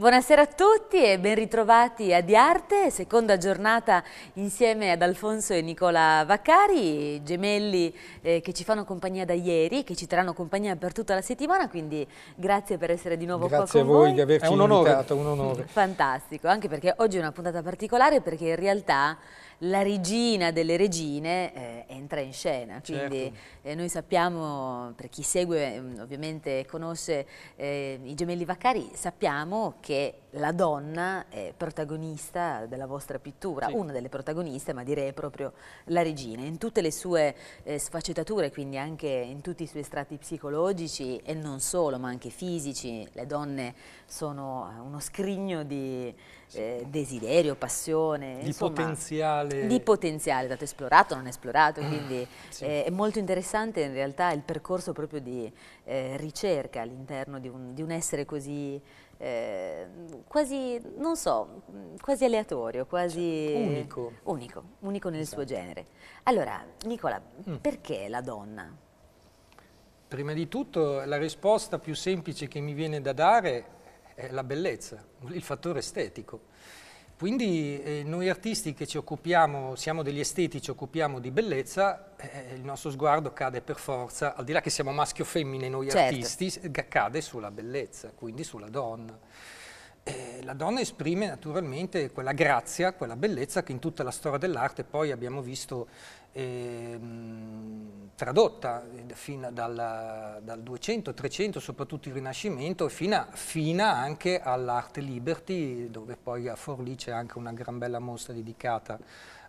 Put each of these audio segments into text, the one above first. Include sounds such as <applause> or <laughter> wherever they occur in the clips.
Buonasera a tutti e ben ritrovati a Di Arte, seconda giornata insieme ad Alfonso e Nicola Vaccari, gemelli eh, che ci fanno compagnia da ieri, che ci terranno compagnia per tutta la settimana, quindi grazie per essere di nuovo grazie qua con voi. Grazie a voi di averci è un onore. invitato, un onore. Fantastico, anche perché oggi è una puntata particolare perché in realtà la regina delle regine eh, entra in scena, certo. quindi certo. noi sappiamo, per chi segue mm, ovviamente conosce eh, i gemelli Vaccari, sappiamo che la donna è protagonista della vostra pittura, sì. una delle protagoniste, ma direi proprio la regina, in tutte le sue eh, sfaccettature, quindi anche in tutti i suoi strati psicologici e non solo, ma anche fisici. Le donne sono eh, uno scrigno di eh, desiderio, passione, di insomma, potenziale. Di potenziale, dato esplorato, non esplorato, quindi <clears throat> sì. eh, è molto interessante in realtà il percorso proprio di eh, ricerca all'interno di, di un essere così Ehm, quasi, non so, quasi aleatorio, quasi... Cioè, unico. Unico, unico nel esatto. suo genere. Allora, Nicola, mm. perché la donna? Prima di tutto la risposta più semplice che mi viene da dare è la bellezza, il fattore estetico. Quindi eh, noi artisti che ci occupiamo, siamo degli esteti, ci occupiamo di bellezza, eh, eh, il nostro sguardo cade per forza, al di là che siamo maschio o femmine noi certo. artisti, cade sulla bellezza, quindi sulla donna eh, la donna esprime naturalmente quella grazia, quella bellezza che in tutta la storia dell'arte poi abbiamo visto ehm, eh, tradotta fino dalla, dal 200, 300, soprattutto il Rinascimento, fino, fino anche all'arte Liberty, dove poi a Forlì c'è anche una gran bella mostra dedicata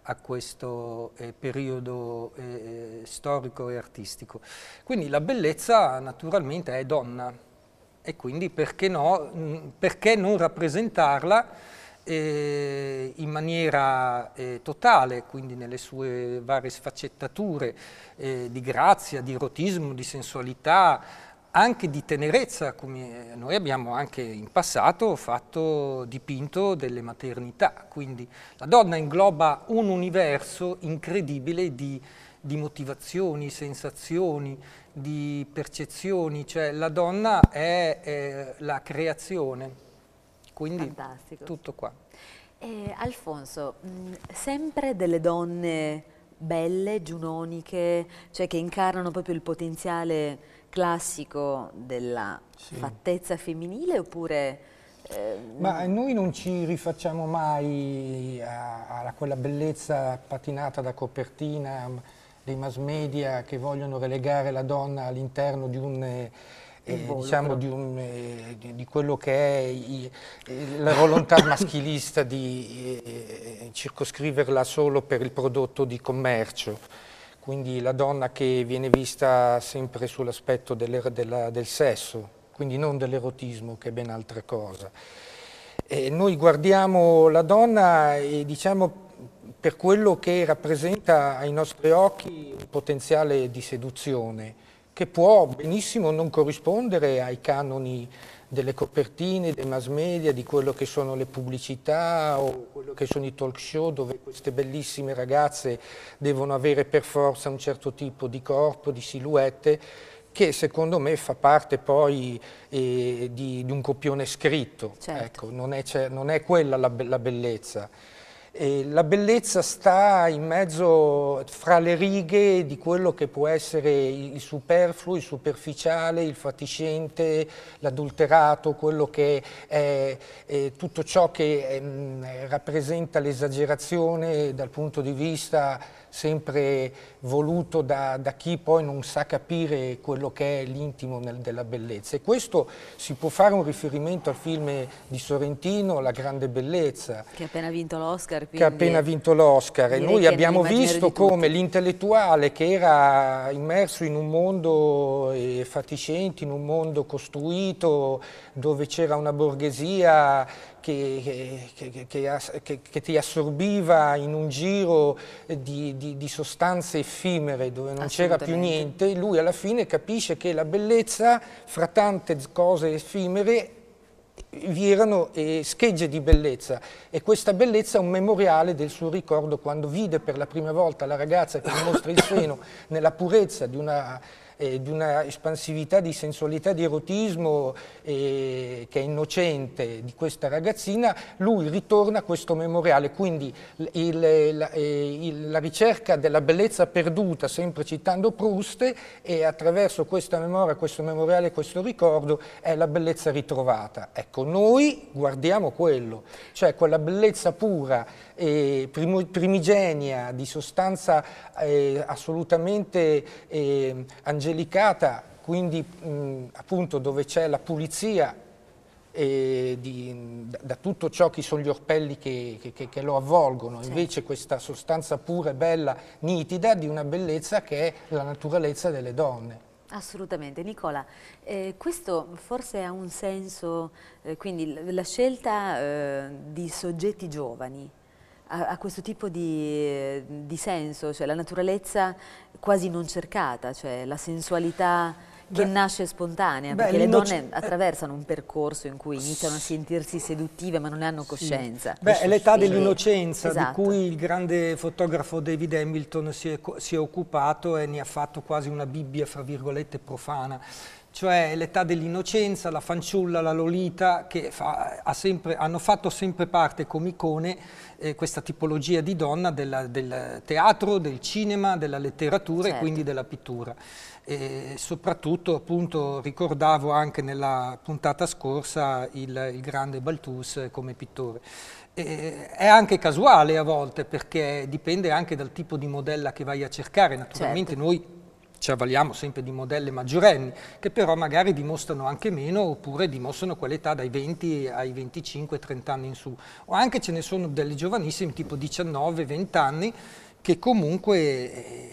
a questo eh, periodo eh, eh storico e artistico. Quindi la bellezza naturalmente è donna, e quindi perché, no, perché non rappresentarla eh, in maniera eh, totale, quindi nelle sue varie sfaccettature eh, di grazia, di erotismo, di sensualità, anche di tenerezza, come eh, noi abbiamo anche in passato fatto dipinto delle maternità, quindi la donna ingloba un universo incredibile di di motivazioni, sensazioni, di percezioni, cioè la donna è, è la creazione, quindi Fantastico. tutto qua. Eh, Alfonso, mh, sempre delle donne belle, giunoniche, cioè che incarnano proprio il potenziale classico della sì. fattezza femminile oppure... Ehm, Ma noi non ci rifacciamo mai a, a, quella bellezza patinata da copertina dei mass media che vogliono relegare la donna all'interno di un... Eh, eh diciamo di, un, eh, di, quello che è i, eh, la volontà <laughs> maschilista di eh, circoscriverla solo per il prodotto di commercio. Quindi la donna che viene vista sempre sull'aspetto del sesso, quindi non dell'erotismo che è ben altra cosa. Eh, noi guardiamo la donna e diciamo per quello che rappresenta ai nostri occhi un potenziale di seduzione che può benissimo non corrispondere ai canoni delle copertine, dei mass media, di quello che sono le pubblicità o quello che sono i talk show dove queste bellissime ragazze devono avere per forza un certo tipo di corpo, di silhouette che secondo me fa parte poi eh, di, di, un copione scritto, certo. ecco, non, è, cioè, non, è, quella la, la bellezza. E la bellezza sta in mezzo, fra le righe di quello che può essere il superfluo, il superficiale, il fatiscente, l'adulterato, quello che è, è, tutto ciò che è, ehm, rappresenta l'esagerazione dal punto di vista sempre voluto da, da, chi poi non sa capire quello che è l'intimo della bellezza. E questo si può fare un riferimento al film di Sorrentino, La grande bellezza. Che ha appena vinto l'Oscar l'Oscar. Che ha appena vinto l'Oscar e noi abbiamo visto come l'intellettuale che era immerso in un mondo eh, fatiscente, in un mondo costruito dove c'era una borghesia che, che, che, che, ti assorbiva in un giro di, di, di sostanze effimere dove non c'era più niente, lui alla fine capisce che la bellezza fra tante cose effimere vi erano eh, schegge di bellezza e questa bellezza è un memoriale del suo ricordo quando vide per la prima volta la ragazza che mostra il seno nella purezza di una eh, di una espansività di sensualità, di erotismo eh, che è innocente di questa ragazzina, lui ritorna a questo memoriale, quindi il, la, il, la, ricerca della bellezza perduta, sempre citando Proust, e attraverso questa memoria, questo memoriale, questo ricordo, è la bellezza ritrovata. Ecco, noi guardiamo quello, cioè quella bellezza pura, eh, primigenia, di sostanza eh, assolutamente eh, angelica, angelicata, quindi mh, appunto dove c'è la pulizia eh, di, da, da, tutto ciò che sono gli orpelli che, che, che, che lo avvolgono, sì. invece questa sostanza pura e bella, nitida, di una bellezza che è la naturalezza delle donne. Assolutamente, Nicola, eh, questo forse ha un senso, eh, quindi la scelta eh, di soggetti giovani, a, a questo tipo di, di, senso, cioè la naturalezza quasi non cercata, cioè la sensualità che beh, nasce spontanea, beh, perché le donne eh, attraversano un percorso in cui iniziano a sentirsi seduttive ma non ne hanno coscienza. Sì. Beh, è l'età dell'innocenza esatto. di cui il grande fotografo David Hamilton si è, si è occupato e ne ha fatto quasi una bibbia, fra virgolette, profana cioè l'età dell'innocenza, la fanciulla, la lolita, che fa, ha sempre, hanno fatto sempre parte come icone eh, questa tipologia di donna della, del teatro, del cinema, della letteratura certo. e quindi della pittura. E soprattutto appunto ricordavo anche nella puntata scorsa il, il grande Baltus come pittore. E, è anche casuale a volte perché dipende anche dal tipo di modella che vai a cercare, naturalmente certo. noi ci avvaliamo sempre di modelle maggiorenni, che però magari dimostrano anche meno oppure dimostrano quell'età dai 20 ai 25, 30 anni in su. O anche ce ne sono delle giovanissime, tipo 19, 20 anni, che comunque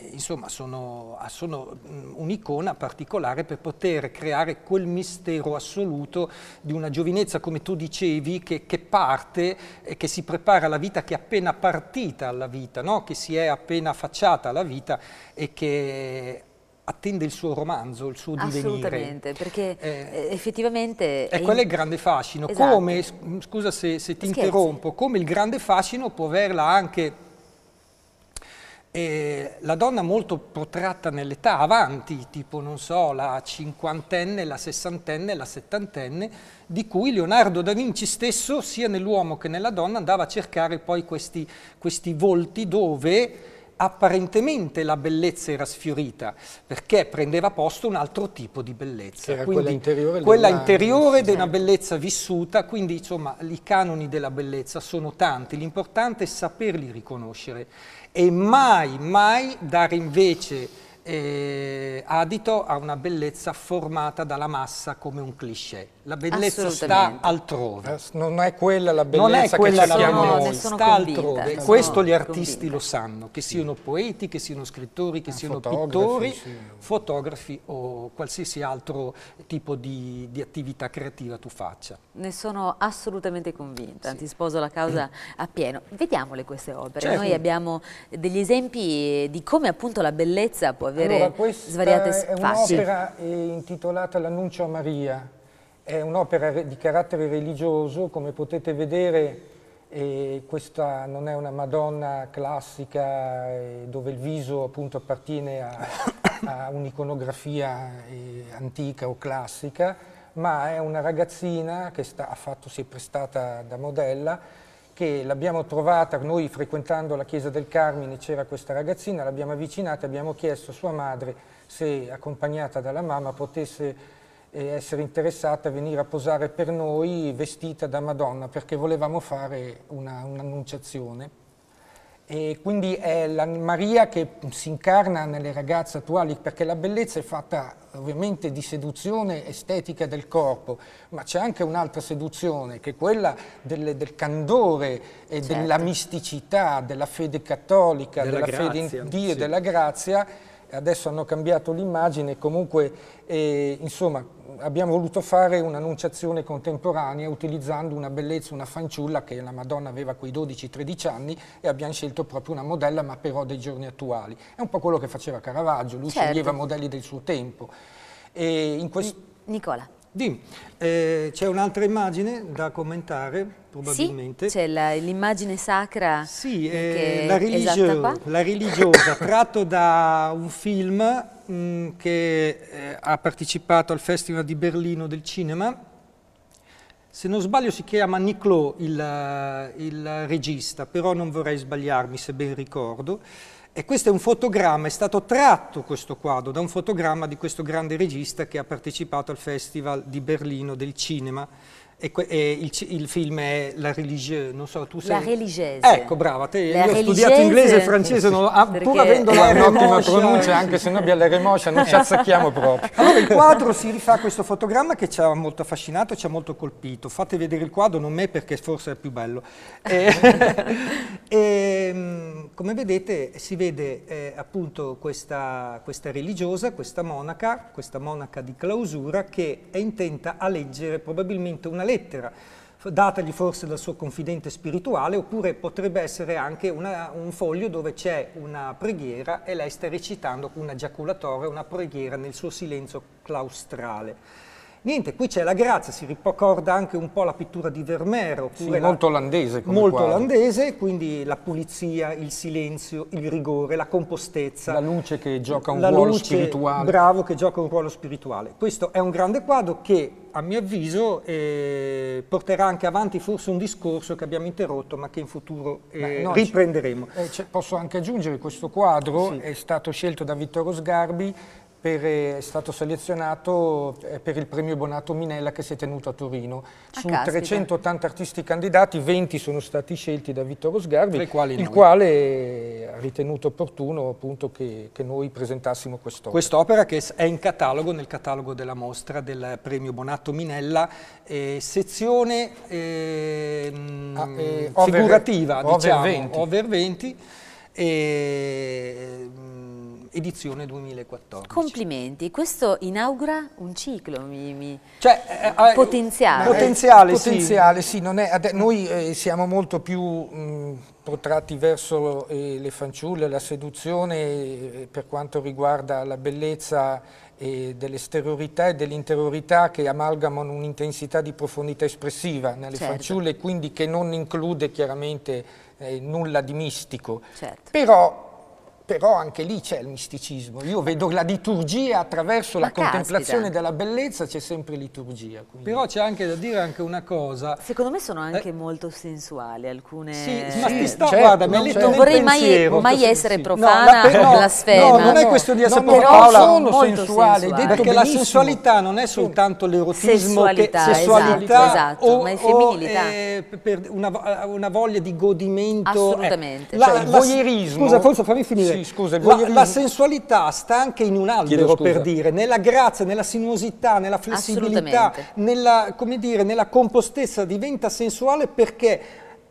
eh, insomma, sono, sono mm, un'icona particolare per poter creare quel mistero assoluto di una giovinezza, come tu dicevi, che, che parte, e che si prepara alla vita, che è appena partita alla vita, no? che si è appena affacciata alla vita e che attende il suo romanzo, il suo divenire. Assolutamente, perché eh, eh effettivamente... E quello è il grande fascino, esatto. come, mm, scusa se, se ti interrompo, come il grande fascino può averla anche eh, la donna molto protratta nell'età, avanti, tipo, non so, la cinquantenne, la sessantenne, la settantenne, di cui Leonardo da Vinci stesso, sia nell'uomo che nella donna, andava a cercare poi questi, questi volti dove apparentemente la bellezza era sfiorita, perché prendeva posto un altro tipo di bellezza. Quindi, quella interiore, quella interiore di una bellezza vissuta, quindi insomma i canoni della bellezza sono tanti, l'importante è saperli riconoscere e mai, mai dare invece eh, adito a una bellezza formata dalla massa come un cliché la bellezza sta altrove. Non è quella la bellezza non è quella che cerchiamo no, noi, sta convinta, altrove. Sono Questo gli artisti convinta. lo sanno, che siano poeti, che siano scrittori, che eh, siano fotografi, pittori, sì. fotografi o qualsiasi altro tipo di, di, attività creativa tu faccia. Ne sono assolutamente convinta, sì. ti sposo la causa appieno. Vediamole queste opere, certo. noi abbiamo degli esempi di come appunto la bellezza può avere allora, svariate sfacce. è un'opera eh, intitolata L'annuncio a Maria è un'opera di carattere religioso, come potete vedere eh, questa non è una Madonna classica eh, dove il viso appunto appartiene a, a un'iconografia eh, antica o classica, ma è una ragazzina che sta, ha fatto, si è prestata da modella, che l'abbiamo trovata, noi frequentando la chiesa del Carmine c'era questa ragazzina, l'abbiamo avvicinata e abbiamo chiesto a sua madre se accompagnata dalla mamma potesse e essere interessata a venire a posare per noi vestita da Madonna perché volevamo fare un'annunciazione. Un e quindi è la Maria che si incarna nelle ragazze attuali perché la bellezza è fatta ovviamente di seduzione estetica del corpo, ma c'è anche un'altra seduzione che è quella del, del candore e certo. della misticità, della fede cattolica, della, della fede in Dio e sì. della grazia adesso hanno cambiato l'immagine, comunque eh, insomma, abbiamo voluto fare un'annunciazione contemporanea utilizzando una bellezza, una fanciulla che la Madonna aveva quei 12-13 anni e abbiamo scelto proprio una modella ma però dei giorni attuali. È un po' quello che faceva Caravaggio, lui certo. sceglieva modelli del suo tempo. E in Nicola. Dim, eh, c'è un'altra immagine da commentare, probabilmente. Sì, c'è l'immagine sacra. Sì, eh, la, religio, la, religiosa, <laughs> tratto da un film mh, mm, che eh, ha partecipato al Festival di Berlino del cinema. Se non sbaglio si chiama Niclò il, il regista, però non vorrei sbagliarmi se ben ricordo. E questo è un fotogramma, è stato tratto questo quadro da un fotogramma di questo grande regista che ha partecipato al Festival di Berlino del cinema e, e il, il, film è La Religieuse, non so, tu sei... La Religieuse. Ecco, brava, te, io ho studiato inglese e francese, non, ah, pur avendo un'ottima pronuncia, anche se noi abbiamo la remoscia, non ci <laughs> azzacchiamo proprio. Allora il quadro si rifà a questo fotogramma che ci ha molto affascinato, ci ha molto colpito. Fate vedere il quadro, non me perché forse è più bello. E, <laughs> e, eh, <laughs> ehm, come vedete si vede eh, appunto questa, questa religiosa, questa monaca, questa monaca di clausura che è intenta a leggere probabilmente una lettera, datagli forse dal suo confidente spirituale, oppure potrebbe essere anche una, un foglio dove c'è una preghiera e lei sta recitando una giaculatoria, una preghiera nel suo silenzio claustrale. Niente, qui c'è la grazia, si ricorda anche un po' la pittura di Vermeer. sì, molto olandese. molto quadro. olandese, quindi la pulizia, il silenzio, il rigore, la compostezza. La luce che gioca un ruolo luce, spirituale. Bravo, che gioca un ruolo spirituale. Questo è un grande quadro che, a mio avviso, eh, porterà anche avanti forse un discorso che abbiamo interrotto, ma che in futuro eh, no, riprenderemo. Eh, posso anche aggiungere, questo quadro sì. è stato scelto da Vittorio Sgarbi per, eh, è stato selezionato eh, per il premio Bonato Minella che si è tenuto a Torino. Ah, Su caspita. 380 artisti candidati, 20 sono stati scelti da Vittorio Sgarbi, il noi. quale eh, ha ritenuto opportuno appunto, che, che, noi presentassimo quest'opera. Quest'opera che è in catalogo, nel catalogo della mostra del premio Bonato Minella, eh, sezione eh, ah, eh, figurativa, over, diciamo, over 20. Over 20 e, ehm, edizione 2014. Complimenti, questo inaugura un ciclo mi, mi cioè, eh, potenziale. Eh, eh, potenziale, potenziale sì. sì è, noi eh, siamo molto più mh, protratti verso eh, le fanciulle, la seduzione eh, per quanto riguarda la bellezza dell'esteriorità e dell'interiorità che amalgamano un'intensità di profondità espressiva nelle certo. fanciulle, quindi che non include chiaramente nulla di mistico. Certo. Però però anche lì c'è il misticismo. Io vedo la liturgia attraverso Ma la contemplazione della bellezza, c'è sempre liturgia. Quindi. Però c'è anche da dire anche una cosa. Secondo me sono anche eh. molto sensuali alcune... Sì, sì ma ti sta, certo, guarda, mi ha letto Non vorrei mai, mai essere profana, no, la, no, blasfema. No, non è questo di essere no, profana, Paola, sono sensuale. sensuale. Perché benissimo. la sensualità non è soltanto l'erotismo, sessualità, che, sessualità esatto, o, esatto, ma è femminilità. O, eh, una, una, voglia di godimento. Eh, Assolutamente. Eh. La, cioè, la, il voyeurismo... Scusa, forse fammi finire. Sì scusa, il voglierismo... la, sensualità sta anche in un albero, per dire, nella grazia, nella sinuosità, nella flessibilità, nella, dire, nella compostezza, diventa sensuale perché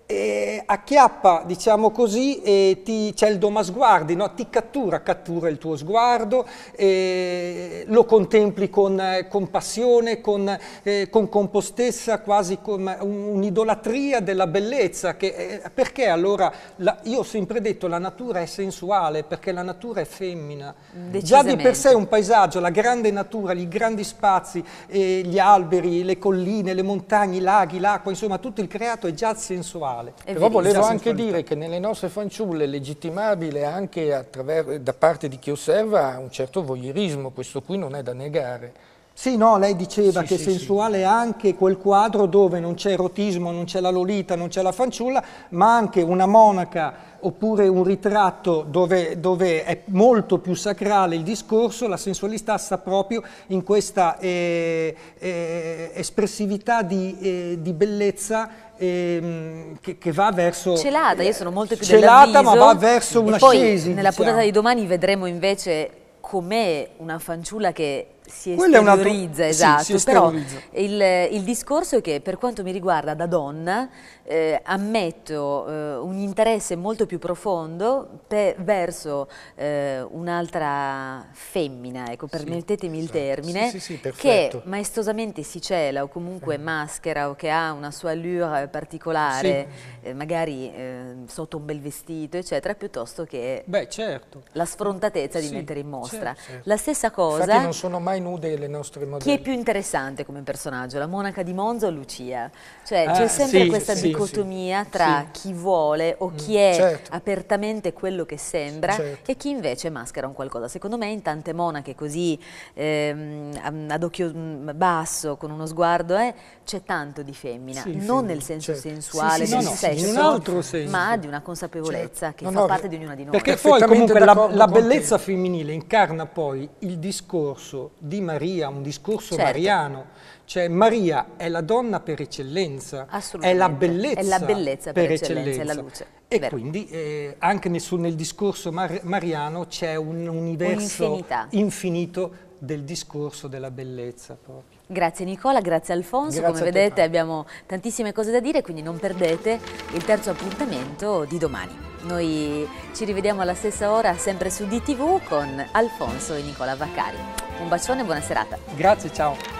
eh, acchiappa, diciamo così, eh, c'è il doma sguardi, no? ti cattura, cattura il tuo sguardo, eh, lo contempli con, eh, con passione, con, eh, con, compostezza, quasi come un'idolatria della bellezza, che, eh, perché allora, la, io ho sempre detto, la natura è sensuale, perché la natura è femmina. Già di per sé un paesaggio, la grande natura, i grandi spazi, gli alberi, le colline, le montagne, i laghi, l'acqua, insomma tutto il creato è già sensuale totale. È Però volevo anche dire che nelle nostre fanciulle è legittimabile anche da parte di chi osserva un certo voyeurismo, questo qui non è da negare. Sì, no, lei diceva sì, che sì, sensuale sì. anche quel quadro dove non c'è erotismo, non c'è la lolita, non c'è la fanciulla, ma anche una monaca oppure un ritratto dove, dove, è molto più sacrale il discorso, la sensualità sta proprio in questa eh, eh, espressività di, eh, di bellezza ehm, che, che, va verso celata, io sono molto più eh, celata, ma va verso una e Nella diciamo. puntata di domani vedremo invece com'è una fanciulla che si esteriorizza, esatto, sì, si esteriorizza. però il, il discorso è che per quanto mi riguarda da donna eh, ammetto eh, un interesse molto più profondo verso eh, un'altra femmina, ecco, permettetemi esatto. sì, il termine, sì, sì, che maestosamente si cela o comunque eh. maschera o che ha una sua allure particolare, eh, magari ehm, sotto un bel vestito, eccetera, piuttosto che Beh, certo. la sfrontatezza di mettere in certo, mostra. Certo, certo. La stessa cosa... Infatti non sono mai nude le nostre modelle. Chi è più interessante come personaggio, la monaca di Monza o Lucia? Cioè ah, c'è sempre questa sì, dicotomia tra sì. chi vuole o mm. chi mm, è certo. apertamente quello che sembra certo. e chi invece maschera un qualcosa. Secondo me in tante monache così ehm, ad occhio mm, basso, con uno sguardo, eh, c'è tanto di femmina, sì, non femmina, nel senso certo. sensuale, sì, sì, no, sesso, senso. ma di una consapevolezza certo. che no, fa no, parte di ognuna di noi. Perché poi comunque la, la bellezza femminile incarna poi il discorso di Maria, un discorso certo. mariano cioè Maria è la donna per eccellenza, è la bellezza, è la bellezza per, per eccellenza, eccellenza. E Vero. quindi eh, anche nel, nel discorso mar mariano c'è un universo infinito del discorso della bellezza proprio. Grazie Nicola, grazie Alfonso, grazie come vedete abbiamo tantissime cose da dire, quindi non perdete il terzo appuntamento di domani. Noi ci rivediamo alla stessa ora, sempre su DTV, con Alfonso e Nicola Vaccari. Un bacione e buona serata. Grazie, ciao.